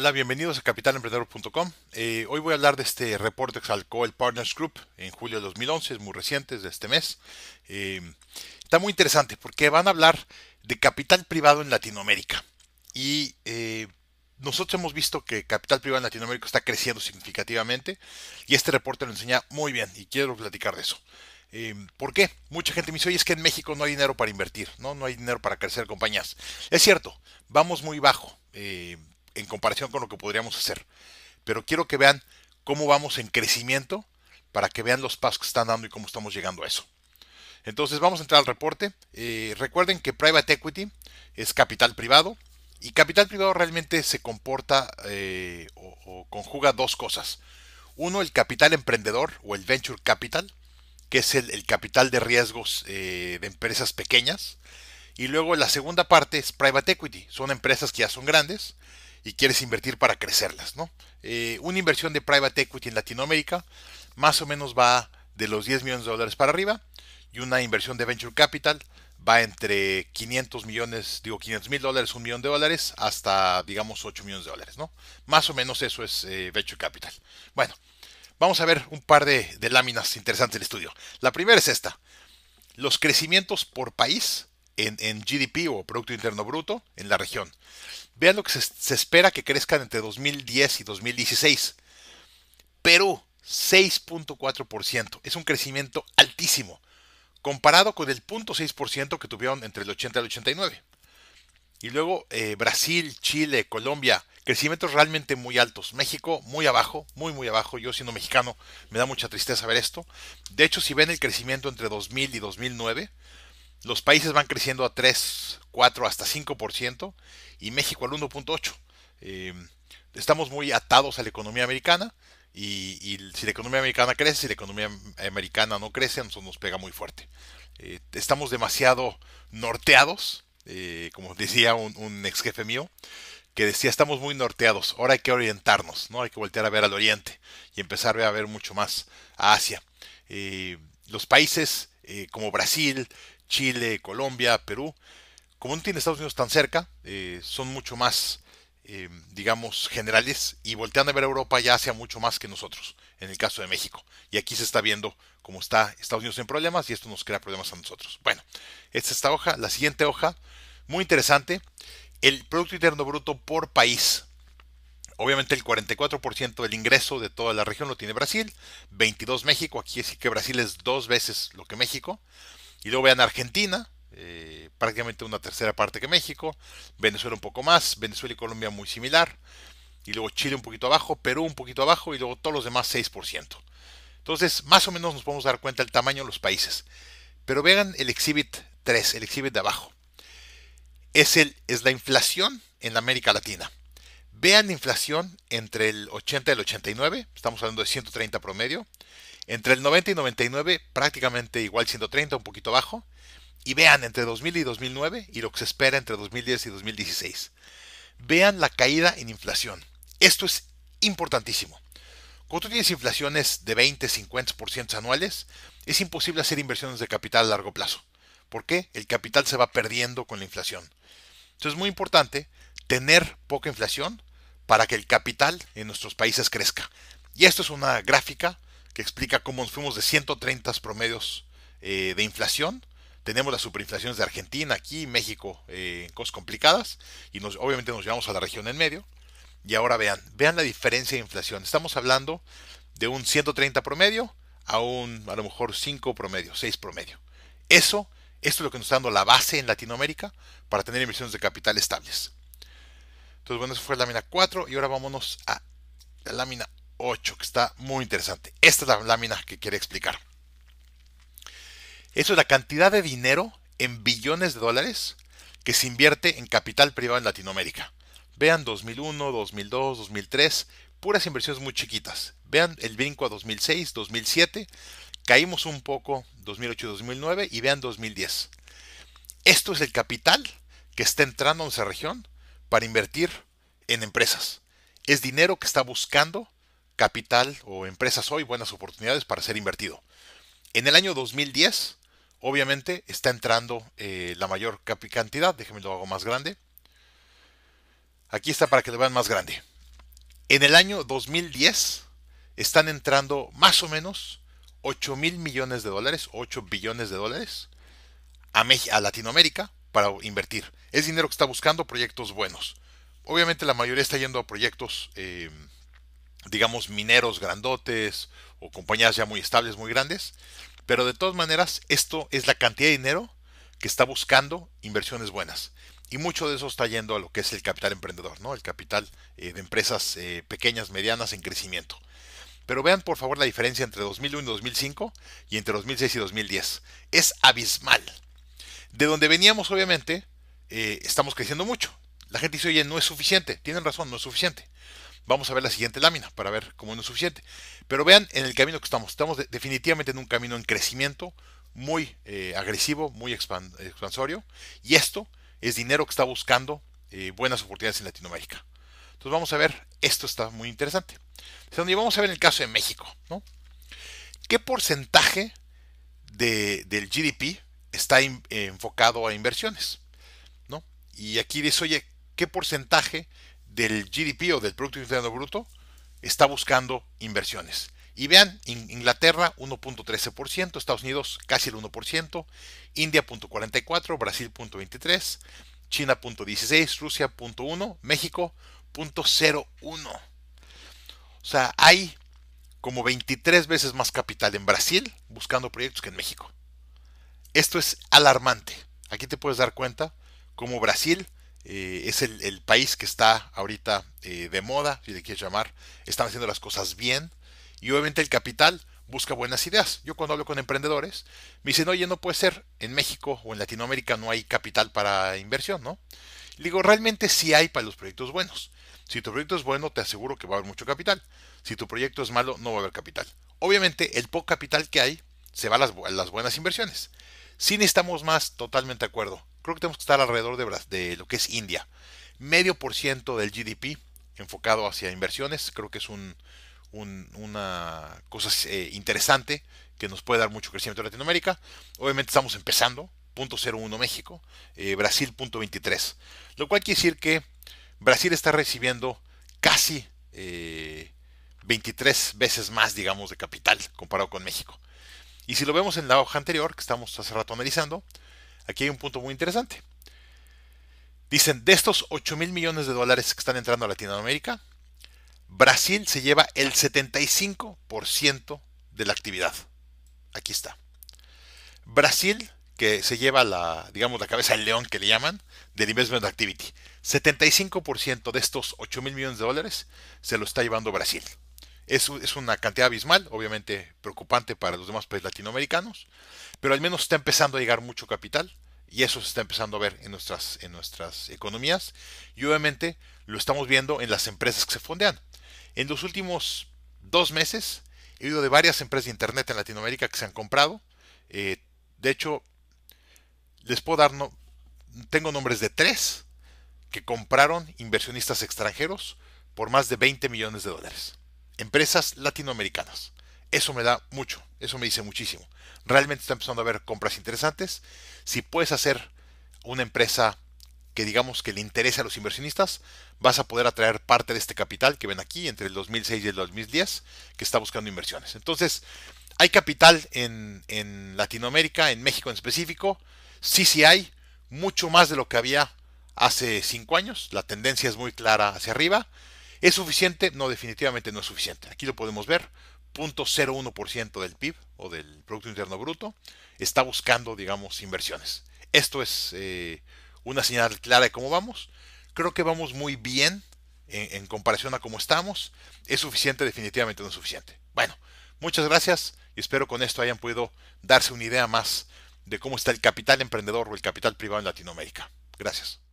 Hola, bienvenidos a capitalemprendedor.com. Eh, hoy voy a hablar de este reporte que salió el Partners Group en julio de 2011, es muy reciente, es de este mes. Eh, está muy interesante porque van a hablar de capital privado en Latinoamérica. Y eh, nosotros hemos visto que capital privado en Latinoamérica está creciendo significativamente y este reporte lo enseña muy bien y quiero platicar de eso. ¿Por qué? Mucha gente me dice, oye, es que en México no hay dinero para invertir, ¿no? No hay dinero para crecer compañías. Es cierto, vamos muy bajo. Eh, en comparación con lo que podríamos hacer. Pero quiero que vean cómo vamos en crecimiento para que vean los pasos que están dando y cómo estamos llegando a eso. Entonces vamos a entrar al reporte. Eh, recuerden que private equity es capital privado y capital privado realmente se comporta eh, o, conjuga dos cosas. Uno, el capital emprendedor o el venture capital, que es el, capital de riesgos eh, de empresas pequeñas. Y luego la segunda parte es private equity, son empresas que ya son grandes y quieres invertir para crecerlas. ¿no? Eh, una inversión de private equity en Latinoamérica más o menos va de los 10 millones de dólares para arriba y una inversión de venture capital va entre 500 millones, digo 500 mil dólares, un millón de dólares, hasta digamos 8 millones de dólares, ¿no? Más o menos eso es eh, Venture Capital. Bueno, vamos a ver un par de láminas interesantes del estudio. La primera es esta, los crecimientos por país en, GDP o Producto Interno Bruto en la región. Vean lo que se, espera que crezcan entre 2010 y 2016. Perú, 6.4%. Es un crecimiento altísimo, comparado con el 0.6% que tuvieron entre el 80 y el 89. Y luego eh, Brasil, Chile, Colombia, crecimientos realmente muy altos. México muy abajo, muy muy abajo. Yo siendo mexicano me da mucha tristeza ver esto. De hecho, si ven el crecimiento entre 2000 y 2009, los países van creciendo a 3, 4, hasta 5% y México al 1.8%. Em, estamos muy atados a la economía americana y, si la economía americana crece, si la economía americana no crece, nos, nos pega muy fuerte. Eh, estamos demasiado norteados, eh, como decía un, ex jefe mío, que decía estamos muy norteados, ahora hay que orientarnos, ¿no? Hay que voltear a ver al oriente y empezar a ver mucho más a Asia. Eh, los países como Brasil, Chile, Colombia, Perú, como no tiene Estados Unidos tan cerca, eh, son mucho más, eh, digamos, generales y volteando a ver a Europa ya sea mucho más que nosotros, en el caso de México. Y aquí se está viendo cómo está Estados Unidos en problemas y esto nos crea problemas a nosotros. Bueno, esta es esta hoja, la siguiente hoja, muy interesante, el Producto Interno Bruto por país. Obviamente el 44% del ingreso de toda la región lo tiene Brasil, 22 México, aquí sí que Brasil es dos veces lo que México, y luego vean Argentina, eh, prácticamente una tercera parte que México, Venezuela un poco más, Venezuela y Colombia muy similar, y luego Chile un poquito abajo, Perú un poquito abajo, y luego todos los demás 6%. Entonces, más o menos nos podemos dar cuenta del tamaño de los países. Pero vean el exhibit 3, el exhibit de abajo. Es, el, es la inflación en América Latina. Vean la inflación entre el 80 y el 89, estamos hablando de 130 promedio, entre el 90 y 99, prácticamente igual 130, un poquito bajo. Y vean entre 2000 y 2009 y lo que se espera entre 2010 y 2016. Vean la caída en inflación. Esto es importantísimo. Cuando tú tienes inflaciones de 20, 50% anuales, es imposible hacer inversiones de capital a largo plazo. ¿Por qué? El capital se va perdiendo con la inflación. Entonces es muy importante tener poca inflación para que el capital en nuestros países crezca. Y esto es una gráfica que explica cómo nos fuimos de 130 promedios eh, de inflación. Tenemos las superinflaciones de Argentina, aquí, México, eh, cosas complicadas, y nos, obviamente nos llevamos a la región en medio. Y ahora vean, vean la diferencia de inflación. Estamos hablando de un 130 promedio a un, a lo mejor, 5 promedio, 6 promedio. Eso, esto es lo que nos está dando la base en Latinoamérica para tener inversiones de capital estables. Entonces, bueno, eso fue la lámina 4 y ahora vámonos a la lámina 8, que está muy interesante. Esta es la lámina que quiere explicar. Eso es la cantidad de dinero en billones de dólares que se invierte en capital privado en Latinoamérica. Vean 2001, 2002, 2003, puras inversiones muy chiquitas. Vean el brinco a 2006, 2007, caímos un poco 2008 y 2009 y vean 2010. Esto es el capital que está entrando en esa región para invertir en empresas. Es dinero que está buscando capital o empresas hoy, buenas oportunidades para ser invertido. En el año 2010, obviamente, está entrando eh, la mayor cantidad. Déjenme lo hago más grande. Aquí está para que lo vean más grande. En el año 2010 están entrando más o menos 8 mil millones de dólares, 8 billones de dólares a, a Latinoamérica para invertir. Es dinero que está buscando proyectos buenos. Obviamente la mayoría está yendo a proyectos eh, digamos, mineros grandotes o compañías ya muy estables, muy grandes. Pero de todas maneras, esto es la cantidad de dinero que está buscando inversiones buenas. Y mucho de eso está yendo a lo que es el capital emprendedor, ¿no? El capital eh, de empresas eh, pequeñas, medianas en crecimiento. Pero vean por favor la diferencia entre 2001 y 2005 y entre 2006 y 2010. Es abismal. De donde veníamos, obviamente, eh, estamos creciendo mucho. La gente dice, oye, no es suficiente. Tienen razón, no es suficiente. Vamos a ver la siguiente lámina para ver cómo no es suficiente. Pero vean en el camino que estamos. Estamos definitivamente en un camino en crecimiento muy eh, agresivo, muy expansorio. Y esto es dinero que está buscando eh, buenas oportunidades en Latinoamérica. Entonces vamos a ver, esto está muy interesante. Donde vamos a ver el caso de México. ¿no? ¿Qué porcentaje del GDP está eh, enfocado a inversiones? ¿no? Y aquí dice, oye, ¿qué porcentaje del GDP o del Producto Interno Bruto está buscando inversiones. Y vean, Inglaterra 1.13%, Estados Unidos casi el 1%, India 0.44%, Brasil 0.23%, China 0.16%, Rusia 0.1%, México 0.01%. O sea, hay como 23 veces más capital en Brasil buscando proyectos que en México. Esto es alarmante. Aquí te puedes dar cuenta cómo Brasil eh, es el, país que está ahorita eh, de moda, si le quieres llamar, están haciendo las cosas bien y obviamente el capital busca buenas ideas. Yo cuando hablo con emprendedores, me dicen, oye, no puede ser, en México o en Latinoamérica no hay capital para inversión, ¿no? Le digo, realmente sí hay para los proyectos buenos. Si tu proyecto es bueno, te aseguro que va a haber mucho capital. Si tu proyecto es malo, no va a haber capital. Obviamente, el poco capital que hay se va a las, a las buenas inversiones. Si necesitamos más, totalmente de acuerdo creo que tenemos que estar alrededor de, de lo que es India. Medio por ciento del GDP enfocado hacia inversiones, creo que es una cosa eh, interesante que nos puede dar mucho crecimiento en Latinoamérica. Obviamente estamos empezando, 0.01 México, eh, Brasil lo cual quiere decir que Brasil está recibiendo casi 23 eh, veces más, digamos, de capital comparado con México. Y si lo vemos en la hoja anterior, que estamos hace rato analizando, Aquí hay un punto muy interesante. Dicen, de estos 8 mil millones de dólares que están entrando a Latinoamérica, Brasil se lleva el 75% de la actividad. Aquí está. Brasil, que se lleva la, digamos, la cabeza del león que le llaman, del investment activity. 75% de estos 8 mil millones de dólares se lo está llevando Brasil. Es, una cantidad abismal, obviamente preocupante para los demás países latinoamericanos, pero al menos está empezando a llegar mucho capital y eso se está empezando a ver en nuestras, economías y obviamente lo estamos viendo en las empresas que se fondean. En los últimos dos meses he oído de varias empresas de Internet en Latinoamérica que se han comprado. Eh, de hecho, les puedo dar, no, tengo nombres de tres que compraron inversionistas extranjeros por más de 20 millones de dólares empresas latinoamericanas. Eso me da mucho, eso me dice muchísimo. Realmente está empezando a haber compras interesantes. Si puedes hacer una empresa que digamos que le interese a los inversionistas, vas a poder atraer parte de este capital que ven aquí entre el 2006 y el 2010 que está buscando inversiones. Entonces, hay capital en, Latinoamérica, en México en específico, sí, sí hay, mucho más de lo que había hace cinco años, la tendencia es muy clara hacia arriba, ¿Es suficiente? No, definitivamente no es suficiente. Aquí lo podemos ver. 0.01% del PIB o del Producto Interno Bruto está buscando, digamos, inversiones. Esto es eh, una señal clara de cómo vamos. Creo que vamos muy bien en, en comparación a cómo estamos. ¿Es suficiente? Definitivamente no es suficiente. Bueno, muchas gracias y espero con esto hayan podido darse una idea más de cómo está el capital emprendedor o el capital privado en Latinoamérica. Gracias.